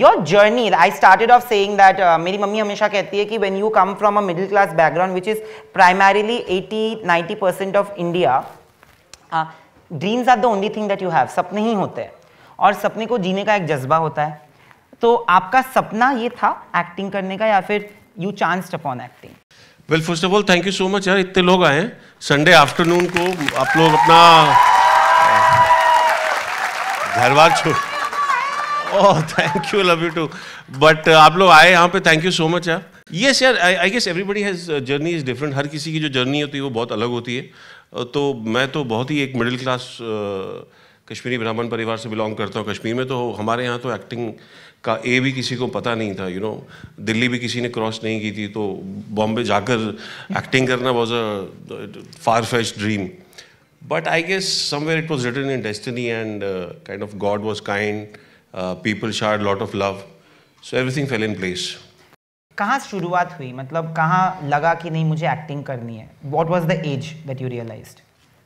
Your journey I started off saying that मेरी mummy हमेशा कहती है कि when you come from a middle class background which is primarily 80 90 percent of India dreams are the only thing that you have सपने ही होते हैं और सपने को जीने का एक जज्बा होता है तो आपका सपना ये था एक्टिंग करने का या फिर you chanced upon acting well first of all thank you so much यार इतने लोग आए हैं संडे आफ्टरनून को आप लोग अपना uh, घर बार छोड़ oh thank you love you too but आप लोग आए यहाँ पे थैंक यू सो मच यार ये यार I guess everybody has journey is different हर किसी की जो जर्नी होती है वो बहुत अलग होती है uh, तो मैं तो बहुत ही एक मिडिल क्लास uh, कश्मीरी ब्राह्मण परिवार से बिलोंग करता हूँ कश्मीर में तो हमारे यहाँ तो एक्टिंग का ए भी किसी को पता नहीं था you you know know? Delhi भी किसी ने क्रॉस नहीं की थी तो बॉम्बे जाकर एक्टिंग करना was a far fetched dream but I guess somewhere it was written in destiny and kind of god was kind people showered lot of love so everything fell in place कहाँ शुरुआत हुई मतलब कहाँ लगा कि नहीं मुझे एक्टिंग करनी है what was the age that you realise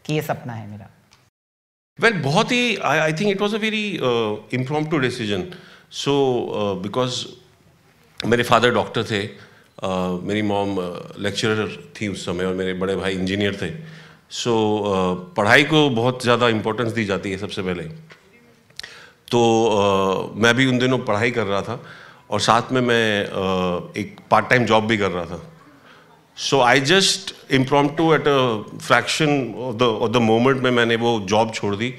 कि ये सपना है मेरा वेल बहुत ही I think it was a very impromptu decision so because मेरे फादर डॉक्टर थे uh, मेरी मॉम लेक्चरर uh, थी उस समय और मेरे बड़े भाई इंजीनियर थे सो so, uh, पढ़ाई को बहुत ज़्यादा इम्पोर्टेंस दी जाती है सबसे पहले तो आ, मैं भी उन दिनों पढ़ाई कर रहा था और साथ में मैं आ, एक पार्ट टाइम जॉब भी कर रहा था so I just impromptu at a fraction of the moment में मैंने वो जॉब छोड़ दी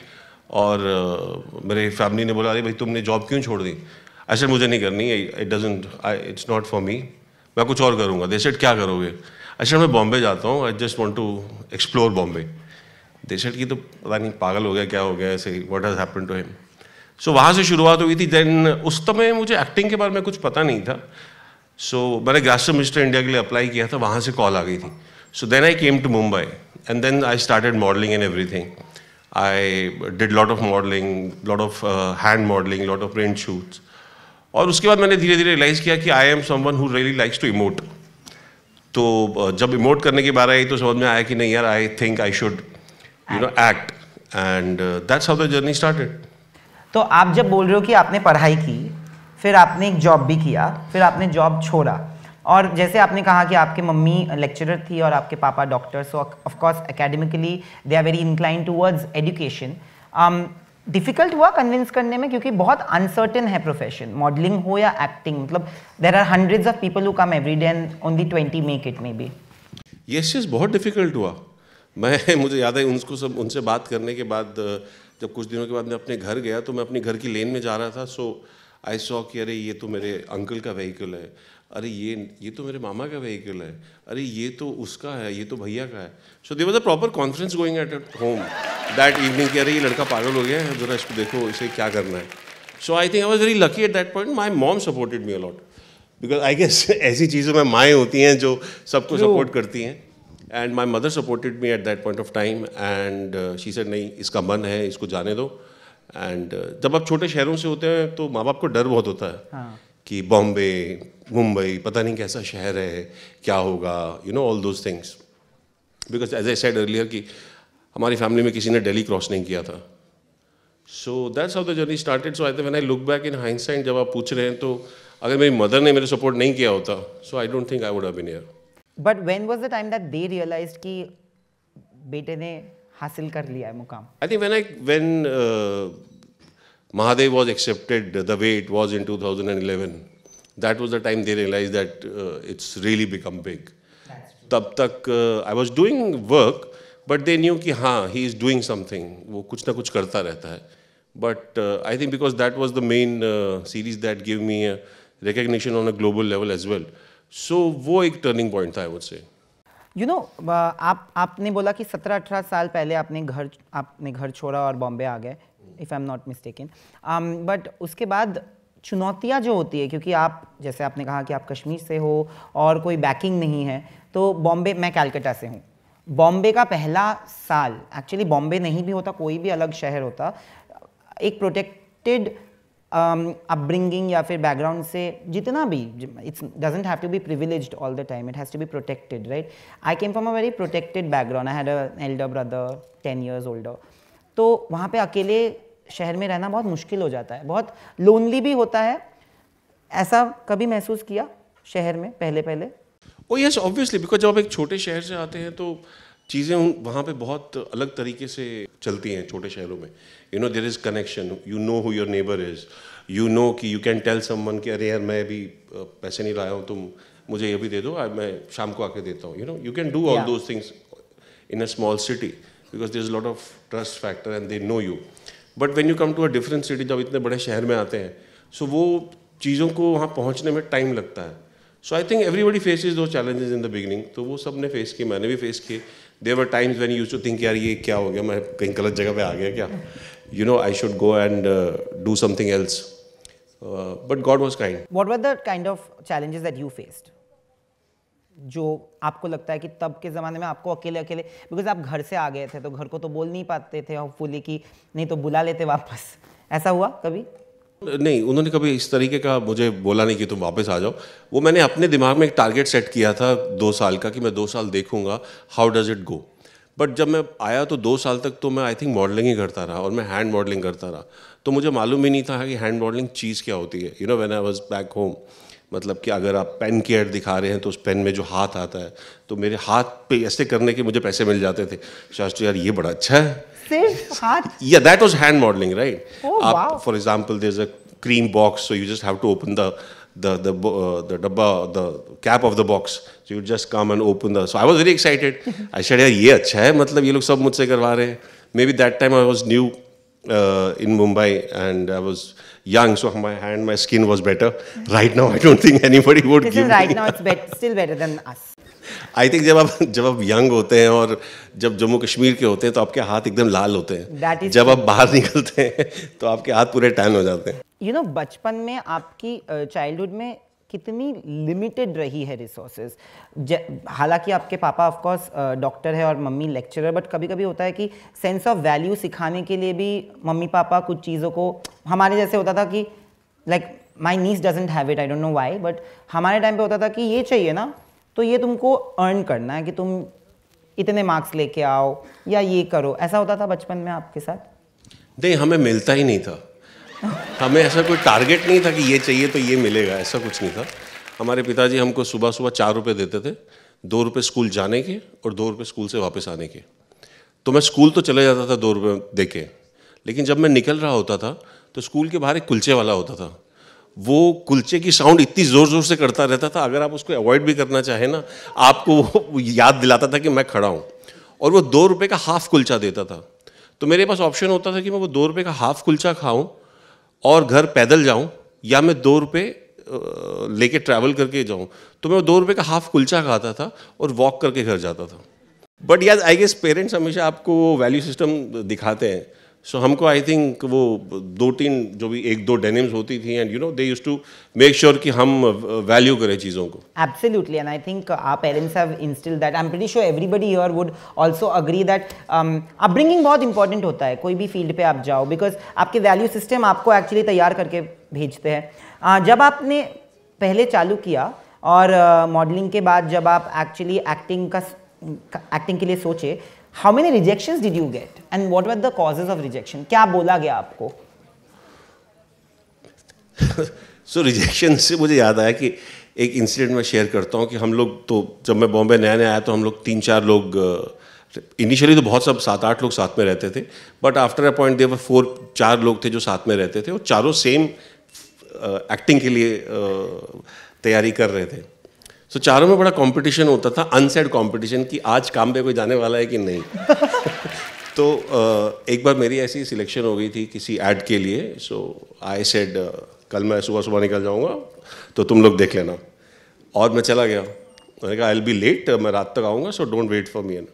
और आ, मेरे फैमिली ने बोला अरे भाई तुमने जॉब क्यों छोड़ दी ऐसे मुझे नहीं करनी it doesn't it's not for me मैं कुछ और करूँगा दे सेट क्या करोगे अच्छा मैं बॉम्बे जाता हूँ I just want to explore Bombay they said की तो पता नहीं पागल हो गया क्या हो गया ऐसे what has happen to him so so, वहाँ से शुरुआत हुई थी देन उस समय मुझे एक्टिंग के बारे में कुछ पता नहीं था सो so, मैंने ग्रास्टर मिस्टर इंडिया के लिए अप्लाई किया था वहाँ से कॉल आ गई थी so then I came to Mumbai and then I started modelling and everything I did lot of modelling lot of hand modelling lot of print shoots और उसके बाद मैंने धीरे धीरे रियलाइज़ किया कि I am someone who really likes to emote तो uh, जब इमोट करने की बार आई तो समझ में आया कि नहीं यार I think I should you know act and that's how the journey started तो आप जब बोल रहे हो कि आपने पढ़ाई की फिर आपने एक जॉब भी किया फिर आपने जॉब छोड़ा और जैसे आपने कहा कि आपके मम्मी लेक्चरर थी और आपके पापा doctor so of course academically they are very incline towards education difficult हुआ कन्विंस करने में क्योंकि बहुत अनसर्टन है प्रोफेशन मॉडलिंग हो या एक्टिंग मतलब there are hundreds of people who come every day and only twenty make it maybe yes yes बहुत डिफ़िकल्ट हुआ मैं मुझे याद है उनको सब उनसे बात करने के बाद uh, जब कुछ दिनों के बाद मैं अपने घर गया तो मैं अपने घर की लेन में जा रहा था सो आई सॉ कि अरे ये तो मेरे अंकल का व्हीकल है अरे ये ये तो मेरे मामा का व्हीकल है अरे ये तो उसका है ये तो भैया का है so they was a proper conference going at at home that evening कि अरे ये लड़का पागल हो गया है जरा इसको देखो इसे क्या करना है so I think I was very lucky at that point my mom supported me a lot because I guess ऐसी चीज़ों में माएँ होती हैं जो सबको सपोर्ट करती हैं and my mother supported me at that point of time and she सर नहीं इसका मन है इसको जाने दो एंड uh, जब आप छोटे शहरों से होते हैं तो माँ बाप को डर बहुत होता है हाँ. कि बॉम्बे मुंबई पता नहीं कैसा शहर है क्या होगा you know all those things because as I said earlier कि हमारी फैमिली में किसी ने डेली क्रॉस नहीं किया था so that's of the journey started so I when I look back insight जब आप पूछ रहे हैं तो अगर मेरी मदर ने मेरे सपोर्ट नहीं किया होता so I don't think I would have been here but when was the time that they realise कि बेटे ने हासिल कर लिया है मुकाम I think when I when Mahadev was accepted the way it was in eleven that was the time they realise that it's really become big तब तक I was doing work but they knew कि हाँ he is doing something वो कुछ ना कुछ करता रहता है but I think because that was the main series that give me recognition on a global level as well so वो एक टर्निंग पॉइंट था आई से यू नो आप आपने बोला कि सत्रह अठारह साल पहले आपने घर आपने घर छोड़ा और बॉम्बे आ गए if I am not mistaken but उसके बाद चुनौतियाँ जो होती है क्योंकि आप जैसे आपने कहा कि आप कश्मीर से हो और कोई बैकिंग नहीं है तो बॉम्बे मैं कैलकाटा से हूँ बॉम्बे का पहला साल एक्चुअली बॉम्बे नहीं भी होता कोई भी अलग शहर होता एक प्रोटेक्टेड अपब्रिंगिंग um, या फिर बैकग्राउंड से जितना भी it's doesn't have to be privilege all the time it has to be protected right I came from a very protected background I had a elder brother ten years older तो वहाँ पे अकेले शहर में रहना बहुत मुश्किल हो जाता है बहुत लोनली भी होता है ऐसा कभी महसूस किया शहर में पहले पहले ओ यस ऑब्वियसली बिकॉज जब आप एक छोटे शहर से आते हैं तो चीज़ें उन वहाँ पर बहुत अलग तरीके से चलती हैं छोटे शहरों में you know there is connection you know who your neighbour is you know कि यू कैन टेल समन कि अरे यार मैं भी पैसे नहीं लाया हूँ तुम मुझे ये भी दे दो मैं शाम को आके देता हूँ you know you can do all those things in a small city because there is lot of trust factor and they know you but when you come to a different city जब इतने बड़े शहर में आते हैं सो so वो चीज़ों को वहाँ पहुँचने में टाइम लगता है so I think everybody faces those challenges in the beginning तो वो सब ने फेस किए मैंने भी फेस किए there were times when used to think यार ये क्या हो गया मैं कहीं गलत जगह पे आ गया क्या you know I should go and do something else but God was kind what were the kind of challenges that you faced जो आपको लगता है कि तब के ज़माने में आपको अकेले अकेले बिकॉज आप घर से आ गए थे तो घर को तो बोल नहीं पाते थे होपफुली कि नहीं तो बुला लेते वापस ऐसा हुआ कभी नहीं उन्होंने कभी इस तरीके का मुझे बोला नहीं कि तुम वापस आ जाओ वो मैंने अपने दिमाग में एक टारगेट सेट किया था दो साल का कि मैं दो साल देखूंगा how does it go but जब मैं आया तो दो साल तक तो मैं आई थिंक मॉडलिंग ही करता रहा और मैं हैंड मॉडलिंग करता रहा तो मुझे मालूम ही नहीं था कि हैंड मॉडलिंग चीज़ क्या होती है you know when I was back home मतलब कि अगर आप पेन की एड दिखा रहे हैं तो उस पेन में जो हाथ आता है तो मेरे हाथ पे ऐसे करने के मुझे पैसे मिल जाते थे शास्त्री यार ये बड़ा अच्छा है सिर्फ हाथ या that was hand modelling right आप for example there is a cream box so you just have to open the the डब्बा the cap of the box so you just come and open the I was very excited I said यार ये अच्छा है मतलब ये लोग सब मुझसे करवा रहे हैं maybe that time I was new in Mumbai and I was young, so my hand, my skin was better. Right now, I don't think anybody would Listen, give right me. now, it's be still better than us. I think जब आप जब आप young होते हैं और जब जम्मू कश्मीर के होते हैं तो आपके हाथ एकदम लाल होते हैं जब आप बाहर निकलते हैं तो आपके हाथ पूरे टैन हो जाते हैं यू नो बचपन में आपकी चाइल्डहुड में कितनी लिमिटेड रही है रिसोर्सेज हालांकि आपके पापा ऑफ कोर्स डॉक्टर है और मम्मी लेक्चरर बट कभी कभी होता है कि सेंस ऑफ वैल्यू सिखाने के लिए भी मम्मी पापा कुछ चीज़ों को हमारे जैसे होता था कि like my niece doesn't have it I don't know why but हमारे टाइम पे होता था कि ये चाहिए ना तो ये तुमको अर्न करना है कि तुम इतने मार्क्स लेके आओ या ये करो ऐसा होता था बचपन में आपके साथ नहीं हमें मिलता ही नहीं था हमें ऐसा कोई टारगेट नहीं था कि ये चाहिए तो ये मिलेगा ऐसा कुछ नहीं था हमारे पिताजी हमको सुबह सुबह चार रुपये देते थे दो रुपये स्कूल जाने के और दो रुपये स्कूल से वापस आने के तो मैं स्कूल तो चले जाता था दो रुपये दे के लेकिन जब मैं निकल रहा होता था तो स्कूल के बाहर एक कुलचे वाला होता था वो कुलचे की साउंड इतनी ज़ोर ज़ोर से करता रहता था अगर आप उसको अवॉइड भी करना चाहें ना आपको वो याद दिलाता था कि मैं खड़ा हूँ और वो दो रुपये का हाफ़ कुलचा देता था तो मेरे पास ऑप्शन होता था कि मैं वो दो रुपये का हाफ़ कुलचा खाऊँ और घर पैदल जाऊँ या मैं दो रुपये लेके ट्रैवल करके जाऊँ तो मैं दो रुपये का हाफ कुलचा खाता था और वॉक करके घर जाता था बट याद आई गेस पेरेंट्स हमेशा आपको वैल्यू सिस्टम दिखाते हैं सो हमको आई थिंक वो दो तीन जो भी एक दो डेनिम्स होती थी and you know they to make sure कि हम वैल्यू uh, करें चीज़ों को absolutely and I think our parents have instil that I am pretty sure everybody here would also agree that upbringing बहुत इंपॉर्टेंट होता है कोई भी फील्ड पे आप जाओ बिकॉज आपके वैल्यू सिस्टम आपको एक्चुअली तैयार करके भेजते हैं uh, जब आपने पहले चालू किया और मॉडलिंग uh, के बाद जब आप एक्चुअली एक्टिंग का एक्टिंग के लिए सोचे how many rejection did you get and what are the causes of rejection क्या बोला गया आपको सो रिजेक्शन से मुझे याद आया कि एक इंसिडेंट मैं शेयर करता हूँ कि हम लोग तो जब मैं बॉम्बे नया नया आया तो हम लोग तीन चार लोग इनिशियली uh, तो बहुत सब सात आठ लोग साथ में रहते थे but after a point there were four चार लोग थे जो साथ में रहते थे और चारों सेम एक्टिंग uh, के लिए uh, तैयारी कर रहे थे सो so, चारों में बड़ा कंपटीशन होता था अनसेड कंपटीशन कि आज काम पे कोई जाने वाला है कि नहीं तो एक बार मेरी ऐसी सिलेक्शन हो गई थी किसी ऐड के लिए सो आई सेड कल मैं सुबह सुबह निकल जाऊंगा तो तुम लोग देख लेना और मैं चला गया मैंने कहा आई बी लेट मैं रात तक आऊँगा so don't wait for me and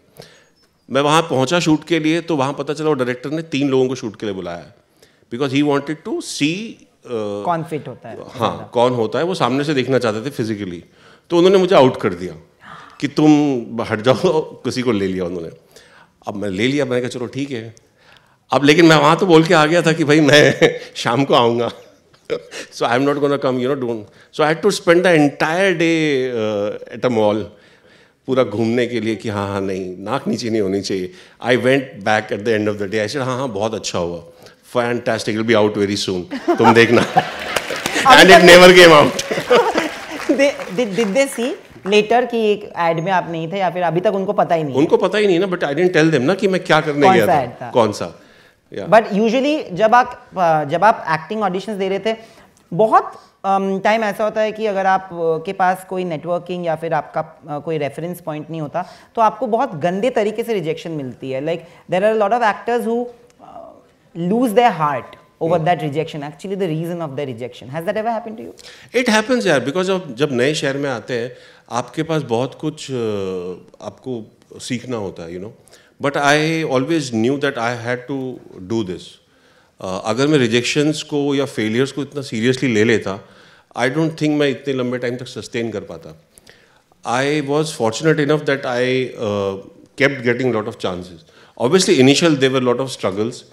मैं वहाँ पहुँचा शूट के लिए तो वहाँ पता चला डायरेक्टर ने तीन लोगों को शूट के लिए बुलाया है because he wanted to see कौन फिट होता है हाँ कौन होता है वो सामने से देखना चाहते थे फिजिकली तो उन्होंने मुझे आउट कर दिया कि तुम हट जाओ किसी को ले लिया उन्होंने अब मैं ले लिया मैंने कहा चलो ठीक है अब लेकिन मैं वहाँ तो बोल के आ गया था कि भाई मैं शाम को आऊँगा so I am not gonna come you know don't so I to spend the entire day at a mall पूरा घूमने के लिए कि हाँ हाँ नहीं नाक नीचे नहीं होनी चाहिए I went back at the end of the day I said हाँ हाँ बहुत अच्छा हुआ fantastic will be out very soon तुम देखना and it never came out did, they see later की एक एड में आप नहीं थे या फिर अभी तक उनको पता ही नहीं उनको पता ही नहीं ना but I didn't tell them ना कि मैं क्या करने गया था, कौन सा बट यूजली जब आप जब आप एक्टिंग ऑडिशन दे रहे थे बहुत टाइम um, ऐसा होता है कि अगर आप uh, के पास कोई नेटवर्किंग या फिर आपका uh, कोई रेफरेंस पॉइंट नहीं होता तो आपको बहुत गंदे तरीके से रिजेक्शन मिलती है like there are lot of actors who lose their heart over hmm. that rejection actually the reason of the rejection has that ever happened to you it happens yaar because of जब नए शहर में आते हैं आपके पास बहुत कुछ आपको सीखना होता है you know but I always knew that I had to do this अगर मैं रिजेक्शंस को या फेलियर्स को इतना सीरियसली ले लेता आई डोंट थिंक मैं इतने लंबे टाइम तक सस्टेन कर पाता I was fortunate enough that I kept getting lot of chances obviously initial there were lot of struggles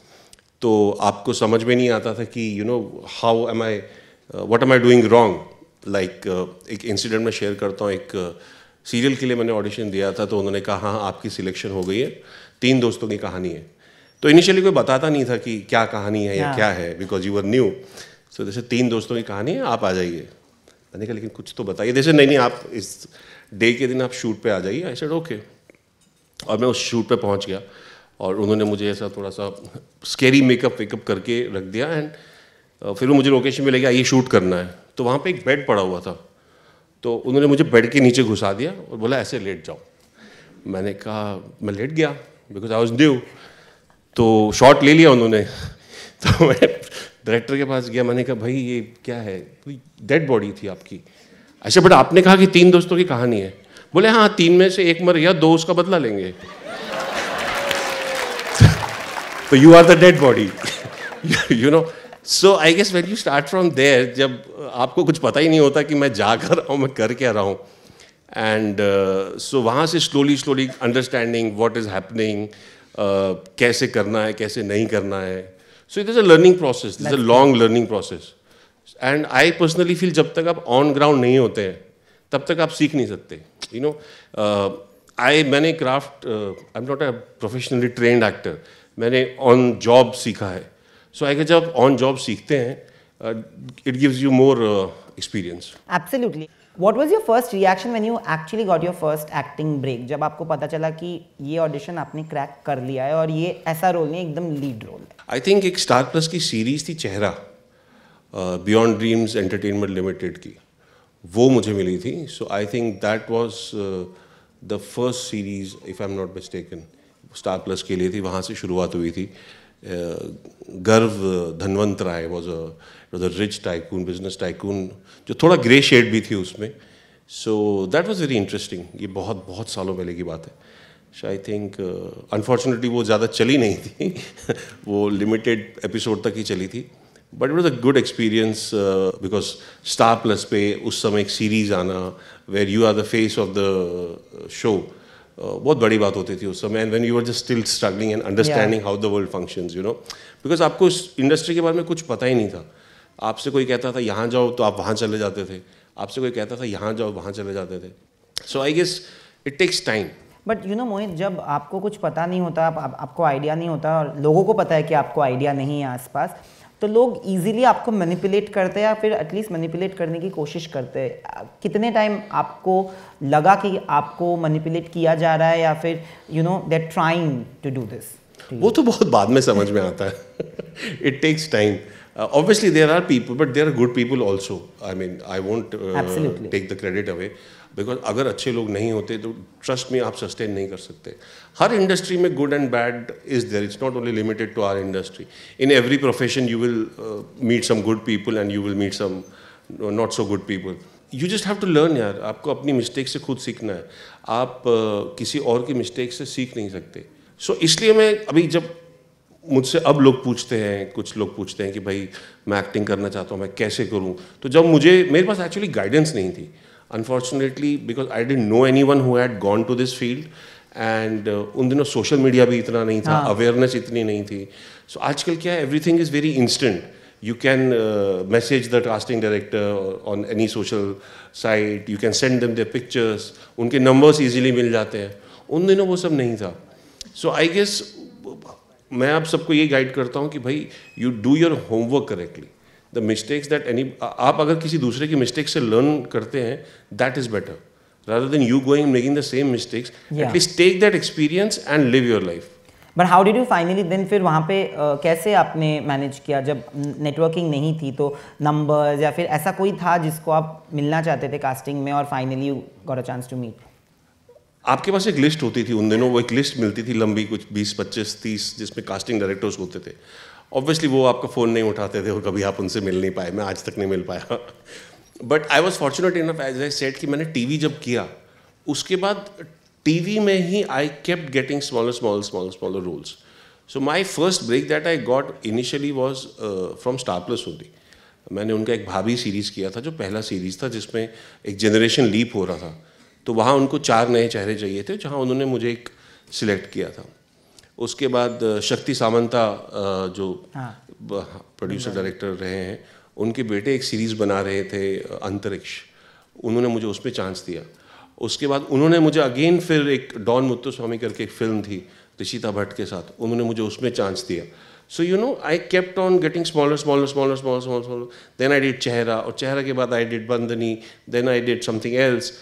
तो आपको समझ में नहीं आता था कि you know how am I what am I doing wrong like एक इंसिडेंट में शेयर करता हूँ एक सीरियल uh, के लिए मैंने ऑडिशन दिया था तो उन्होंने कहा हाँ आपकी सिलेक्शन हो गई है तीन दोस्तों की कहानी है तो इनिशियली कोई बताता नहीं था कि क्या कहानी है या क्या है because you are new so जैसे तीन दोस्तों की कहानी है आप आ जाइए मैंने कहा लेकिन कुछ तो बताइए जैसे नहीं नहीं आप इस डे के दिन आप शूट पे आ जाइए आई सेड ओके और मैं उस शूट पे पहुंच गया और उन्होंने मुझे ऐसा थोड़ा सा स्केरी मेकअप वेकअप करके रख दिया एंड फिर वो मुझे लोकेशन में ले गया ये शूट करना है तो वहाँ पे एक बेड पड़ा हुआ था तो उन्होंने मुझे बेड के नीचे घुसा दिया और बोला ऐसे लेट जाओ मैंने कहा मैं लेट गया बिकॉज आई वॉज ड्यू तो शॉट ले लिया उन्होंने तो मैं डायरेक्टर के पास गया मैंने कहा भाई ये क्या है डेड बॉडी थी आपकी अच्छा बट आपने कहा कि तीन दोस्तों की कहानी है बोले हाँ तीन में से एक मर गया दो उसका बदला लेंगे तो you are the dead body you know so I guess when you start from there जब आपको कुछ पता ही नहीं होता कि मैं जा कर रहा हूँ मैं कर क्या रहा हूँ एंड सो uh, वहाँ से slowly slowly understanding what is happening कैसे करना है कैसे नहीं करना है so it is a learning process is a long learning process and I personally feel जब तक आप ऑन ग्राउंड नहीं होते हैं तब तक आप सीख नहीं सकते यू नो आई मैंने craft I am not a professionally trained actor मैंने ऑन जॉब सीखा है सो आई जब ऑन जॉब सीखते हैं it gives you more experience absolutely what was your first reaction when you actually got your first acting break जब आपको पता चला कि ये ऑडिशन आपने क्रैक कर लिया है और ये ऐसा रोल नहीं एकदम लीड रोल है आई थिंक एक स्टार प्लस की सीरीज थी Chehra beyond dreams entertainment limited की वो मुझे मिली थी so I think that was the first series if I am not mistaken Star Plus के लिए थी वहाँ से शुरुआत हुई थी Garv Dhanwant Rai was a was a rich tycoon business tycoon जो थोड़ा ग्रे शेड भी थी उसमें so that was very interesting ये बहुत बहुत सालों पहले की बात है सो आई थिंक अनफॉर्चुनेटली वो ज़्यादा चली नहीं थी वो लिमिटेड एपिसोड तक ही चली थी but it was a good experience because Star Plus पे उस समय एक सीरीज आना where you are the face of the show Uh, बहुत बड़ी बात होती थी उस समय and when you are just still struggling and understanding how the world functions you know because आपको उस इंडस्ट्री के बारे में कुछ पता ही नहीं था आपसे कोई कहता था यहाँ जाओ तो आप वहाँ चले जाते थे आपसे कोई कहता था यहाँ जाओ वहाँ चले जाते थे so I guess it takes time but you know Mohit जब आपको कुछ पता नहीं होता आप, आप, आपको आइडिया नहीं होता और लोगों को पता है कि आपको आइडिया नहीं है आसपास तो लोग इजीली आपको मैनिपुलेट करते हैं या फिर एटलीस्ट मैनिपुलेट करने की कोशिश करते हैं कितने टाइम आपको लगा कि आपको मैनिपुलेट किया जा रहा है या फिर you know they trying to do this वो तो बहुत बाद में समझ में आता है it takes time obviously there are people but there are good people also I mean I won't take the credit away because अगर अच्छे लोग नहीं होते तो ट्रस्ट में आप सस्टेन नहीं कर सकते हर इंडस्ट्री में good and bad is there it's not only limited to our industry in every profession you will meet some good people and you will meet some not so good people you just have to learn यार आपको अपनी mistake से खुद सीखना है आप uh, किसी और की मिस्टेक से सीख नहीं सकते सो so, इसलिए मैं अभी जब मुझसे अब लोग पूछते हैं कुछ लोग पूछते हैं कि भाई मैं एक्टिंग करना चाहता हूँ मैं कैसे करूँ तो जब मुझे मेरे पास एक्चुअली गाइडेंस नहीं थी unfortunately because I didn't know anyone who'd gone to this field and उन दिनों सोशल मीडिया भी इतना नहीं था अवेयरनेस हाँ. इतनी नहीं थी सो so, आजकल क्या है everything is very instant you can message the casting director on any social site you can send them the pictures उनके नंबर्स ईजिली मिल जाते हैं उन दिनों वो सब नहीं था सो आई गेस मैं आप सबको ये गाइड करता हूँ कि भाई you do your homework correctly the mistakes that any आप अगर किसी दूसरे की मिस्टेक से लर्न करते हैं that is better rather than you going making the same mistakes yeah. at least take that experience and live your life but how did you finally then फिर वहाँ पे uh, कैसे आपने मैनेज किया जब नेटवर्किंग नहीं थी तो नंबर्स या फिर ऐसा कोई था जिसको आप मिलना चाहते थे कास्टिंग में और finally you got a chance to meet आपके पास एक लिस्ट होती थी उन दिनों वो एक लिस्ट मिलती थी लंबी कुछ 20 25 30 जिसमें कास्टिंग डायरेक्टर्स होते थे ऑब्वियसली वो आपका फ़ोन नहीं उठाते थे और कभी आप उनसे मिल नहीं पाए मैं आज तक नहीं मिल पाया but I was fortunate enough as I said कि मैंने टी जब किया उसके बाद टी में ही I kept getting smaller small small smaller roles so my first break that I got initially was from Star Plus only मैंने उनका एक भाभी सीरीज़ किया था जो पहला सीरीज़ था जिसमें एक जनरेशन लीप हो रहा था तो वहाँ उनको चार नए चेहरे चाहिए थे जहाँ उन्होंने मुझे एक सिलेक्ट किया था उसके बाद शक्ति सामंता जो प्रोड्यूसर हाँ। डायरेक्टर रहे हैं उनके बेटे एक सीरीज़ बना रहे थे अंतरिक्ष उन्होंने मुझे उसमें चांस दिया उसके बाद उन्होंने मुझे अगेन फिर एक डॉन स्वामी करके एक फिल्म थी रिशिता भट्ट के साथ उन्होंने मुझे उसमें चांस दिया so you know I kept on getting smaller smaller smaller smaller smaller small then I did Chehra और चेहरा के बाद I did Bandini then I did something else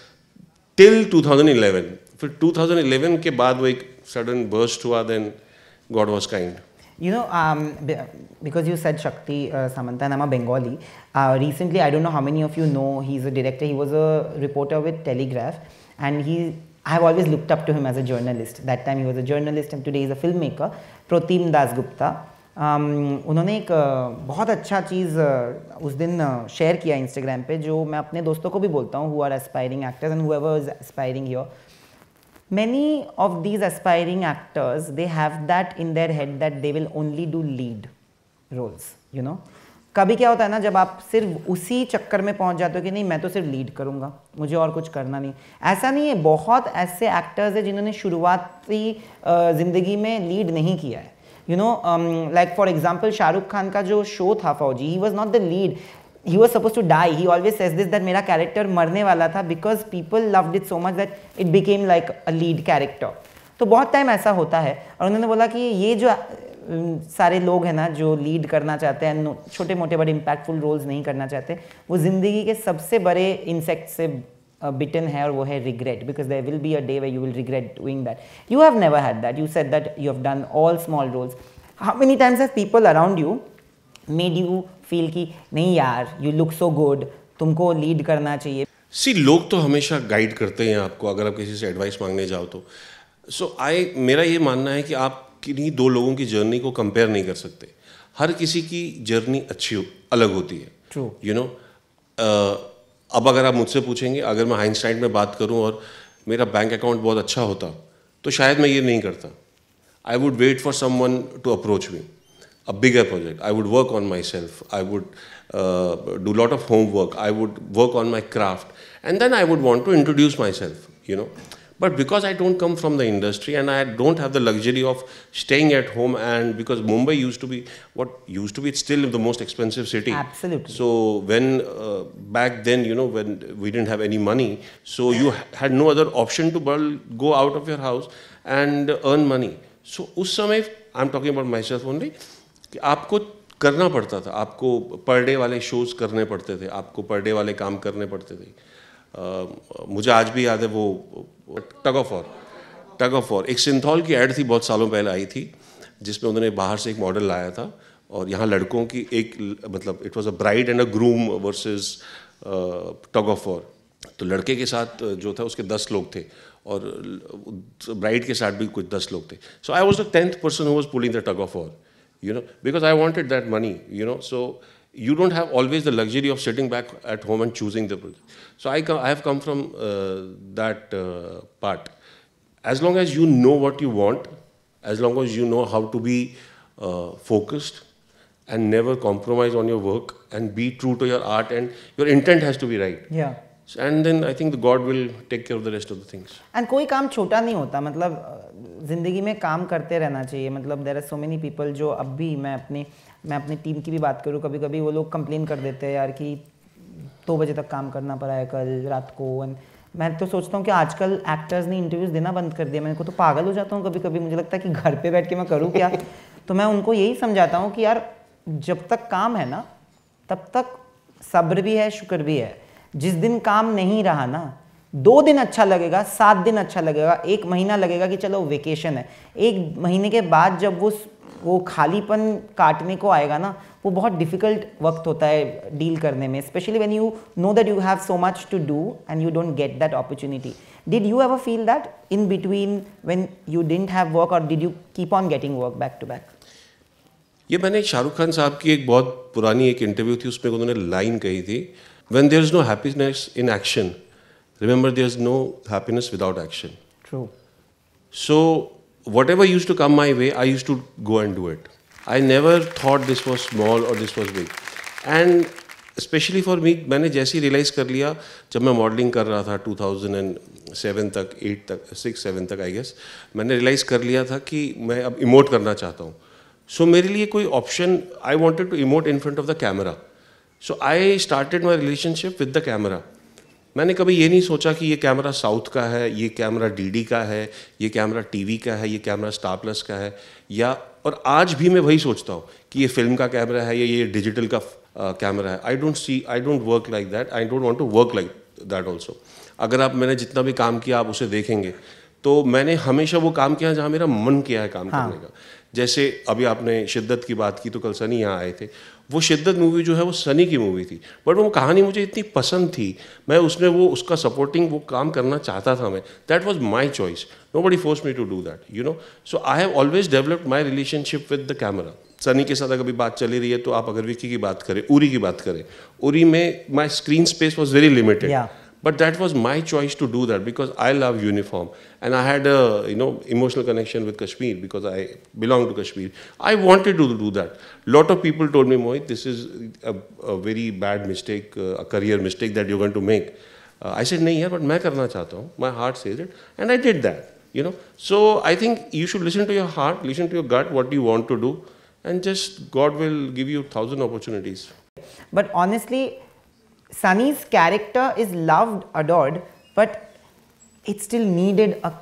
till 2011 फिर 2011 के बाद वो एक sudden burst hua then God was kind. You know, um, because you said Shakti uh, Samanta, and I'm a Bengali. Uh, recently, I don't know how many of you know, he's a director. He was a reporter with Telegraph, and he. i have always looked up to him as a journalist. That time he was a journalist, and today he's a filmmaker. Pratim Das Gupta. Um, उन्होंने एक बहुत अच्छा चीज़ उस दिन share किया Instagram पे जो मैं अपने दोस्तों को भी बोलता हूँ who are aspiring actors and whoever is aspiring your many of these aspiring actors they have that in their head that they will only do lead roles you know कभी क्या होता है ना जब आप सिर्फ उसी चक्कर में पहुंच जाते हो कि नहीं मैं तो सिर्फ लीड करूंगा मुझे और कुछ करना नहीं ऐसा नहीं है बहुत ऐसे एक्टर्स हैं जिन्होंने शुरुआती ज़िंदगी में लीड नहीं किया है you know like for example Shahrukh Khan का जो शो था Fauji he was not the lead he was suppose to die he always says this that मेरा कैरेक्टर मरने वाला था because people loved it so much that it became like a lead character तो बहुत time ऐसा होता है और उन्होंने बोला कि ये जो सारे लोग हैं ना जो लीड करना चाहते हैं छोटे मोटे बड़े इम्पैक्टफुल रोल्स नहीं करना चाहते वो ज़िंदगी के सबसे बड़े इंसेक्ट से बिटन है और वो है regret because there will be a day way you will regret doing that you have never had that you said that you have done all small roles how many times have people around you made you feel की नहीं यार you look so good तुमको lead करना चाहिए सी लोग तो हमेशा guide करते हैं आपको अगर आप किसी से एडवाइस मांगने जाओ तो सो so, आई मेरा ये मानना है कि आप किन्हीं दो लोगों की जर्नी को कंपेयर नहीं कर सकते हर किसी की जर्नी अच्छी अलग होती है ट्रू यू नो अब अगर आप मुझसे पूछेंगे अगर मैं हाइंस्टाइन में बात करूं और मेरा बैंक अकाउंट बहुत अच्छा होता तो शायद मैं ये नहीं करता I would wait for someone to approach me a bigger project. I would work on myself. I would uh, do a lot of homework. I would work on my craft. And then I would want to introduce myself, you know. But because I don't come from the industry and I don't have the luxury of staying at home, and because Mumbai used to be what used to be, it's still the most expensive city. Absolutely. So when uh, back then, you know, when we didn't have any money, so you had no other option to go out of your house and earn money. So us I'm talking about myself only. कि आपको करना पड़ता था आपको per day वाले shows करने पड़ते थे आपको पर डे वाले काम करने पड़ते थे आ, मुझे आज भी याद है वो टग ऑफ और टग ऑफ और एक सिंथॉल की एड थी बहुत सालों पहले आई थी जिसमें उन्होंने बाहर से एक मॉडल लाया था और यहाँ लड़कों की एक मतलब it was a bride and a groom versus tug of और तो लड़के के साथ जो था उसके दस लोग थे और ब्राइड के साथ भी कुछ दस लोग थे so I was the tenth person who was pulling the tug of और you know, because I wanted that money, you know. So you don't have always the luxury of sitting back at home and choosing the project. So I, I have come from uh, that uh, part. As long as you know what you want, as long as you know how to be uh, focused and never compromise on your work and be true to your art and your intent has to be right. Yeah. And then I think the God will take care of the rest of the things. And कोई काम छोटा नहीं होता मतलब ज़िंदगी में काम करते रहना चाहिए मतलब there are so many people जो अब भी मैं अपने मैं अपनी टीम की भी बात करूँ कभी कभी वो लोग कंप्लेन कर देते हैं यार कि दो तो बजे तक काम करना पड़ा है कल रात को एंड मैं तो सोचता हूँ कि आजकल एक्टर्स ने इंटरव्यूज़ देना बंद कर दिया मेरे को तो पागल हो जाता हूँ कभी कभी मुझे लगता है कि घर पे बैठ के मैं करूँ क्या तो मैं उनको यही समझाता हूँ कि यार जब तक काम है ना तब तक सब्र भी है शुक्र भी है जिस दिन काम नहीं रहा ना दो दिन अच्छा लगेगा सात दिन अच्छा लगेगा एक महीना लगेगा कि चलो वेकेशन है एक महीने के बाद जब वो वो खालीपन काटने को आएगा ना वो बहुत डिफ़िकल्ट वक्त होता है डील करने में specially when you know that you have so much to do and you don't get that opportunity did you have a feel that in between when you didn't have work और did you keep on getting work back to back ये मैंने शाहरुख खान साहब की एक बहुत पुरानी एक interview थी उसमें उन्होंने लाइन कही थी when there is no happiness in action Remember, there's no happiness without action. True. So, whatever used to come my way, I used to go and do it. I never thought this was small or this was big. And specially for me मैंने जैसे ही realise कर लिया जब मैं modelling कर रहा था 2007 तक 8 तक 6 7 तक आई गेस मैंने रियलाइज़ कर लिया था कि मैं अब इमोट करना चाहता हूँ सो so, मेरे लिए कोई option I wanted to emote in front of the camera so I started my relationship with the camera मैंने कभी ये नहीं सोचा कि ये कैमरा साउथ का है ये कैमरा डीडी का है ये कैमरा टीवी का है ये कैमरा स्टार प्लस का है या और आज भी मैं वही सोचता हूँ कि ये फिल्म का कैमरा है या ये डिजिटल का कैमरा है I don't see I don't work like that I don't want to work like that also अगर आप मैंने जितना भी काम किया आप उसे देखेंगे तो मैंने हमेशा वो काम किया जहाँ मेरा मन किया है काम हाँ. करने का जैसे अभी आपने शिद्दत की बात की तो कल सनी यहाँ आए थे वो शिद्दत मूवी जो है वो सनी की मूवी थी बट वो कहानी मुझे इतनी पसंद थी मैं उसमें वो उसका सपोर्टिंग वो काम करना चाहता था मैं that was my choice nobody force me to do that you know so I have always developed my relationship with the camera Sunny के साथ अगर भी बात चली रही है तो आप अगर विकी की बात करें उरी की बात करें उरी में my screen space was very limited But that was my choice to do that because I love uniform and I had a you know emotional connection with Kashmir because I belong to Kashmir. I wanted to do that. Lot of people told me, Mohit, this is a, a very bad mistake, uh, a career mistake that you're going to make. Uh, I said, "No, but I karna chahta hoon. My heart says it, and I did that. You know, so I think you should listen to your heart, listen to your gut, what do you want to do, and just God will give you thousand opportunities. But honestly, Sunny's character is loved, adored, but it still needed a,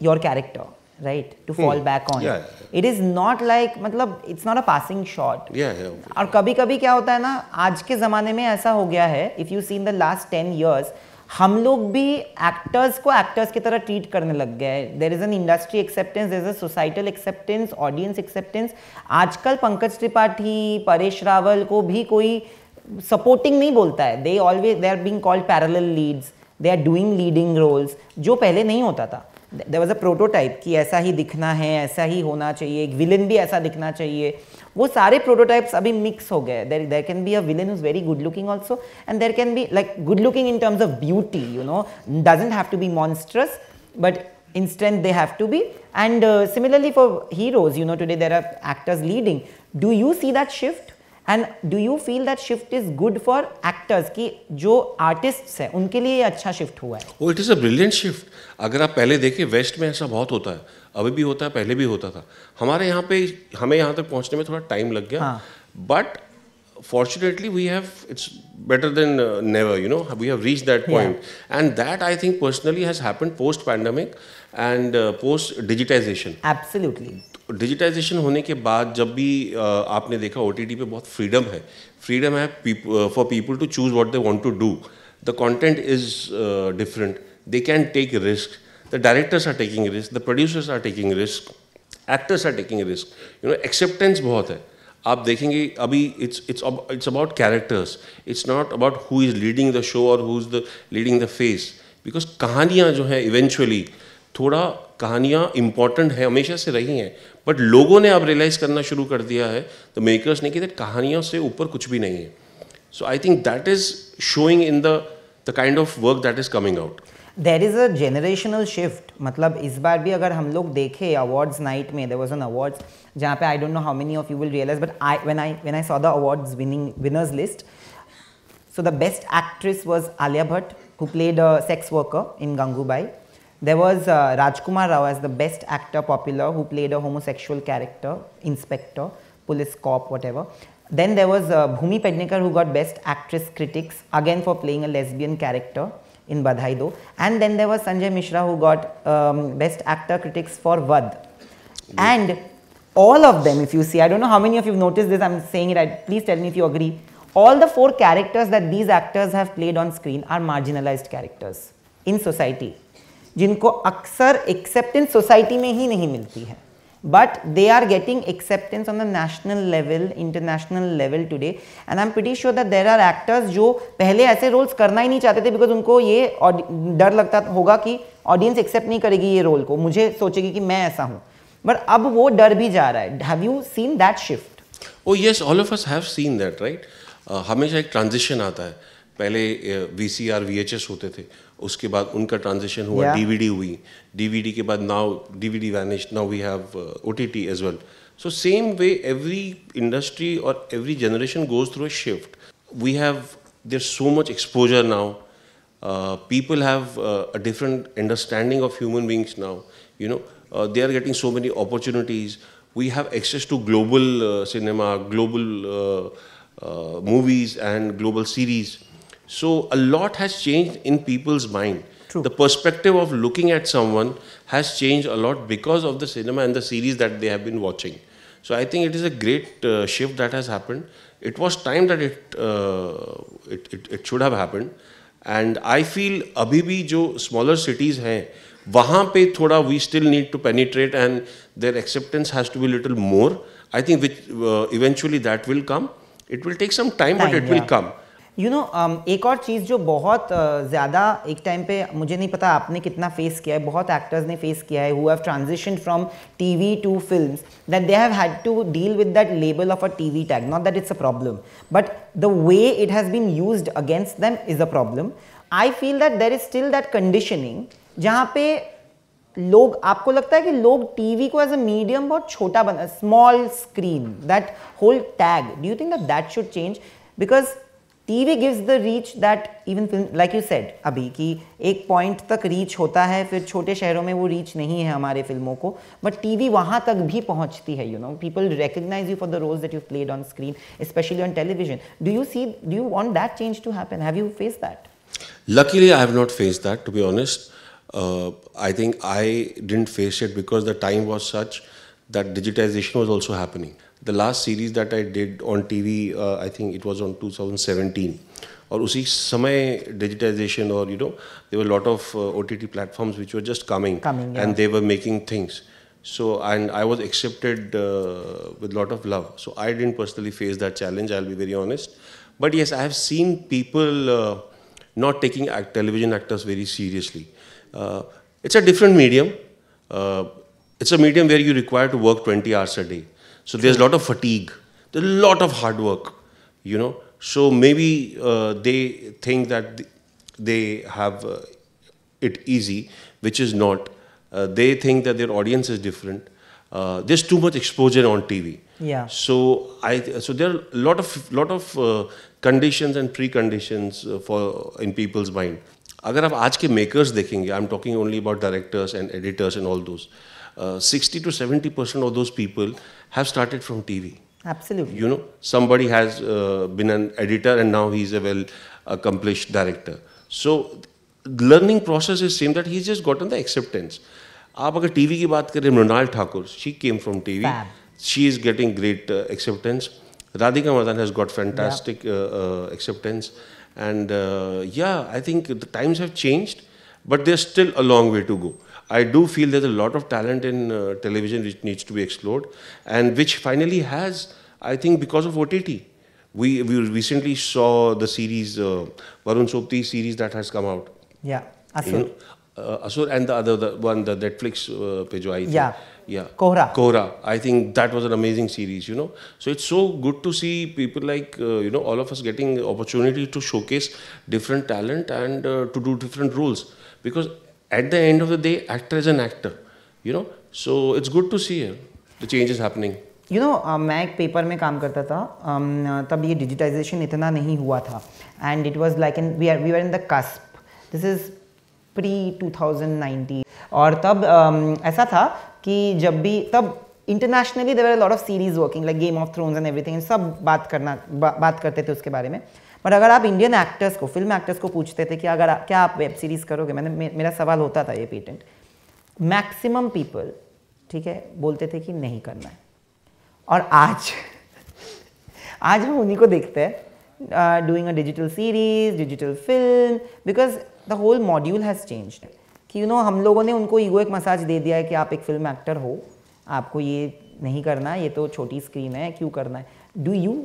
your character, right, to hmm. fall back on. Yeah, yeah. It is not like, मतलब it's not a passing shot. Yeah, yeah. Okay. और कभी कभी क्या होता है ना आज के ज़माने में ऐसा हो गया है if you see in the last 10 years, हम लोग भी एक्टर्स को एक्टर्स की तरह ट्रीट करने लग गए हैं there is an industry acceptance there is a societal acceptance audience acceptance आजकल पंकज त्रिपाठी परेश रावल को भी कोई सपोर्टिंग नहीं बोलता है they always they are being called parallel leads they are doing leading roles जो पहले नहीं होता था देर वॉज अ प्रोटोटाइप कि ऐसा ही दिखना है ऐसा ही होना चाहिए एक विलन भी ऐसा दिखना चाहिए वो सारे प्रोटोटाइप्स अभी मिक्स हो गए there there can be a villain is very good looking also and there can be like good looking in terms of beauty you know doesn't have to be monstrous but in strength they have to be and similarly for heroes you know today there are actors leading do you see that shift and do you feel that shift is good for actors कि जो artist है उनके लिए अच्छा shift हुआ है it is a brilliant shift अगर आप पहले देखें वेस्ट में ऐसा बहुत होता है अभी भी होता है पहले भी होता था हमारे यहाँ पे हमें यहाँ तक पहुँचने में थोड़ा टाइम लग गया but fortunately we have it's better than never you know we have reach that point and that I think personally has happen post pandemic and post digitisation absolutely digitisation होने के बाद जब भी आपने देखा ओ पे बहुत फ्रीडम है फ्रीडम है for people to choose what they want to do the content is different they can take risk the directors are taking risk the producers are taking risk actors are taking risk you know acceptance बहुत है आप देखेंगे अभी it's it's it's about characters it's not about who is leading the show और who is the leading the face because कहानियाँ जो हैं eventually थोड़ा कहानियाँ इंपॉर्टेंट हैं हमेशा से रही हैं बट लोगों ने अब रियलाइज करना शुरू कर दिया है द मेकर्स ने कि दैट कहानियों से ऊपर कुछ भी नहीं है so I think that is showing in the the kind of work that is coming out there is a generational shift मतलब इस बार भी अगर हम लोग देखे अवार्ड्स नाइट में देर वॉज एन अवार्ड्स जहाँ पे I don't know how many of you will realise but I when I when I saw the awards winning winners list so the best actress was Alia Bhatt who played a sex worker in Gangubai There was uh, Rajkumar Rao as the best actor popular who played a homosexual character, inspector, police cop, whatever. Then there was uh, Bhumi Pednekar who got best actress critics again for playing a lesbian character in Badhai Do. And then there was Sanjay Mishra who got um, best actor critics for Vad. And all of them, if you see, I don't know how many of you have noticed this, I'm saying it, please tell me if you agree. All the four characters that these actors have played on screen are marginalized characters in society. जिनको अक्सर acceptance society में ही नहीं मिलती है but they are getting acceptance on the national level international level today and I am pretty sure that there are actors जो पहले ऐसे roles करना ही नहीं चाहते थे बिकॉज उनको ये डर लगता होगा कि ऑडियंस एक्सेप्ट नहीं करेगी ये रोल को मुझे सोचेगी कि मैं ऐसा हूँ बट अब वो डर भी जा रहा है have you seen that shift oh yes all of us have seen that right हमेशा एक ट्रांजिशन आता है पहले V C R V H S होते थे उसके बाद उनका ट्रांजिशन हुआ डी वी डी हुई डी वी डी के बाद now D V D vanish now we have O T T as well so same way every industry और every generation goes through a shift we have there so much exposure now people have a different understanding of human beings now you know they are getting so many opportunities we have access to global cinema global movies and global series So a lot has changed in people's mind. True. The perspective of looking at someone has changed a lot because of the cinema and the series that they have been watching. So I think it is a great uh, shift that has happened. It was time that it, uh, it, it, it should have happened. And I feel, abhi bhi jo smaller cities हैं वहाँ पे थोड़ा we still need to penetrate and their acceptance has to be little more I think which eventually that will come it will take some time but it will come you you know know, um, एक और चीज़ जो बहुत uh, ज़्यादा एक time पे मुझे नहीं पता आपने कितना फेस किया है बहुत एक्टर्स ने फेस किया है who have transition from TV to film that they have had to deal with that label of a TV tag not that it's a problem but the way it has been use against them is a problem I feel that there is still that conditioning जहाँ पे लोग आपको लगता है कि लोग TV को as a medium बहुत छोटा बना small screen that whole tag do you think that that should change because TV gives the reach that even film like you said अभी कि एक पॉइंट तक रीच होता है फिर छोटे शहरों में वो रीच नहीं है हमारे फिल्मों को बट टीवी वहाँ तक भी पहुँचती है you know people recognise you for the roles that you played on screen specially on television do you see do you want that change to happen have you face that luckily i have not faced that to be honest uh, i think i didn't face it because the time was such that digitization was also happening the last series that I did on TV, uh, I think it was on 2017. और उसी समय digitisation और you know there were lot of O T T platforms which were coming, coming and they were making things so and i was accepted uh, with a lot of love so i didn't personally face that challenge i'll be very honest but yes i have seen people uh, not taking act television actors very seriously uh, it's a different medium uh, it's a medium where you require to work 20 hours a day so there's a lot of fatigue, there's a lot of hard work, you know. So maybe uh, they think that they have uh, it easy, which is not. Uh, they think that their audience is different. Uh, there's too much exposure on TV. Yeah. So I so there are a lot of lot of uh, conditions and preconditions uh, for in people's mind. अगर आप आज के makers देखेंगे I am talking only about directors and editors and all those sixty to seventy percent of those people have started from TV. Absolutely. You know, somebody has uh, been an editor and now he's a well accomplished director. So, learning process is same that he's just gotten the acceptance. आप अगर TV की बात करें Thakur, she came from TV. She is getting great uh, acceptance. Radhika Madan has got fantastic uh, acceptance. And yeah, I think the times have changed, but there's still a long way to go. I do feel there's a lot of talent in uh, television which needs to be explored and which finally has, I think, because of OTT. We, we recently saw the series, uh, Varun Sopti's series that has come out. Yeah, Asur. You know, uh, Asur and the other the one, the Netflix uh, Pejwai. Yeah. Yeah. Kohra. Kohra. I think that was an amazing series, you know. So it's so good to see people like, uh, you know, all of us getting opportunity to showcase different talent and uh, to do different roles. Because at the end of the day, actor is an actor, you know. So it's good to see the change is happening. You know uh, मैं एक paper में काम करता था um, तब ये digitisation इतना नहीं हुआ था and it was like in we are we are in the cusp this is pre 2019 और तब um, ऐसा था कि जब भी तब internationally there are lot of series working like Game of Thrones and everything सब बात करना बा, बात करते थे उसके बारे में बट अगर आप इंडियन एक्टर्स को फिल्म एक्टर्स को पूछते थे कि अगर क्या आप वेब सीरीज़ करोगे मैंने मे, मेरा सवाल होता था ये पेटेंट मैक्सिमम पीपल ठीक है बोलते थे कि नहीं करना है और आज आज हम उन्हीं को देखते हैं doing a digital series digital film because the whole module has change कि यू you नो know, हम लोगों ने उनको ईगो एक मसाज दे दिया है कि आप एक फिल्म एक्टर हो आपको ये नहीं करना ये तो छोटी स्क्रीन है क्यों करना है do you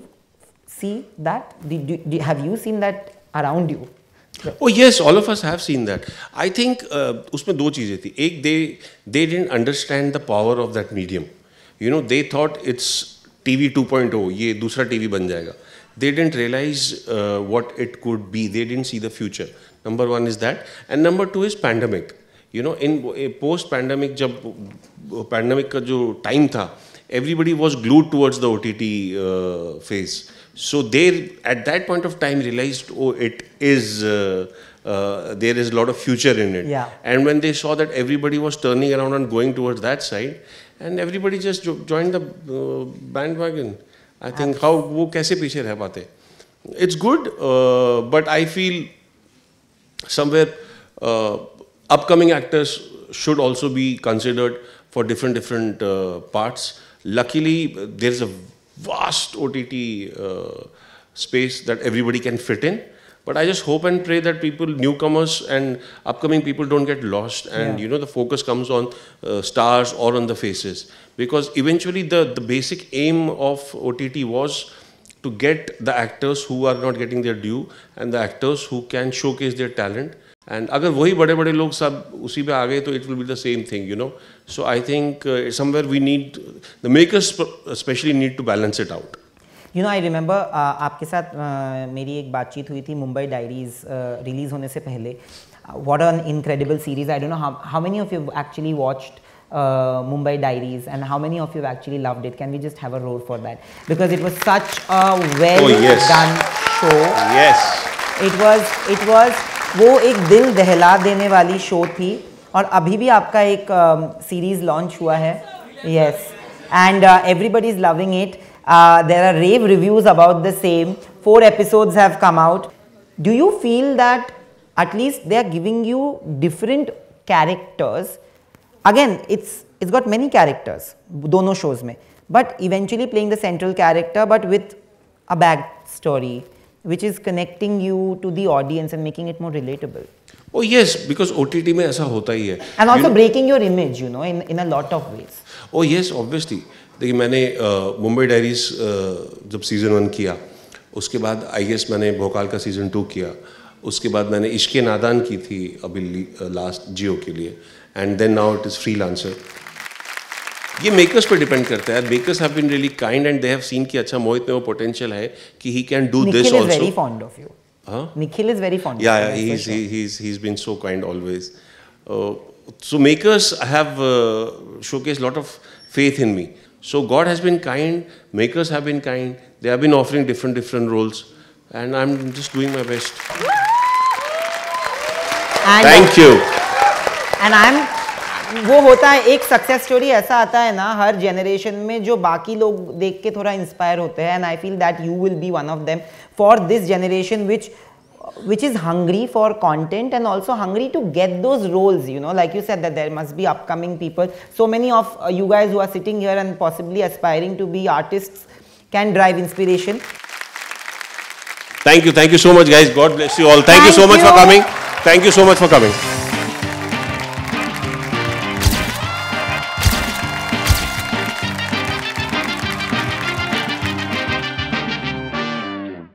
see that? Did, did, have you seen that around you? Oh yes, all of us have seen that. I think uh, उसमें दो चीज़ें थी they they didn't understand the power of that medium. You know they thought it's TV 2.0 ये दूसरा TV बन जाएगा. They didn't realize uh, what it could be. They didn't see the future. Number one is that, and number two is pandemic. You know in eh, post pandemic जब uh, pandemic ka जो time था, everybody was glued towards the OTT uh, phase. So they, at that point of time, realized, oh, it is. Uh, uh, there is a lot of future in it. Yeah. And when they saw that everybody was turning around and going towards that side, and everybody just jo- joined the uh, bandwagon, I think how wo It's good, uh, but I feel somewhere uh, upcoming actors should also be considered for different different uh, parts. Luckily, there's a vast OTT uh, space that everybody can fit in. But I just hope and pray that people, newcomers and upcoming people, don't get lost, and yeah. you know the focus comes on uh, stars or on the faces, because eventually the the basic aim of OTT was to get the actors who are not getting their due and the actors who can showcase their talent and अगर वही बड़े बड़े लोग सब उसी में आ गए तो it will be the same thing you know so I think somewhere we need the makers specially need to balance it out you know I remember आपके साथ uh, मेरी एक बातचीत हुई थी मुंबई डायरीज uh, रिलीज होने से पहले what are incredible series I don't know how how many of you actually watched Mumbai Diaries and how many of you actually actually it can we just have a role for that because it was such a well done show yes. done show. Yes. It वो एक दिल दहला देने वाली show थी और अभी भी आपका एक सीरीज़ um, लॉन्च हुआ है yes and everybody is loving it there are rave reviews about the same four episodes have come out do you feel that at least they are giving you different characters again it's it's got many characters दोनों shows में but eventually playing the central character but with a back story which is connecting you to the audience and making it more relatable. Oh yes, because OTT में ऐसा होता ही है. And also you know, breaking your image, you know, in in a lot of ways. Oh yes, obviously. देखिए मैंने Mumbai diaries जब season one किया उसके बाद आई गेस मैंने भोकाल का सीज़न टू किया उसके बाद मैंने इश्क नादान की थी अभी लास्ट जियो के लिए and then now it is freelancer ये मेकर्स पर डिपेंड करता है makers have been really kind and they have seen कि अच्छा मोहित में वो पोटेंशियल है कि he can do this also Nikhil is very fond of you Nikhil is very fond yeah he is he is he is been so kind always so makers have showcase lot of faith in me so God has been kind makers have been kind they have been offering different different roles and I am just doing my best thank you and I am वो होता है एक success story ऐसा आता है ना हर generation में जो बाकी लोग देख के थोड़ा इंस्पायर होते हैं and I feel that you will be one of them for this generation which which is hungry for content and also hungry to get those roles you know like you said that there must be upcoming people so many of you guys who sitting here and possibly aspiring to be artist can drive inspiration thank you thank you so much guys god bless you all thank you so much for coming thank you so much for coming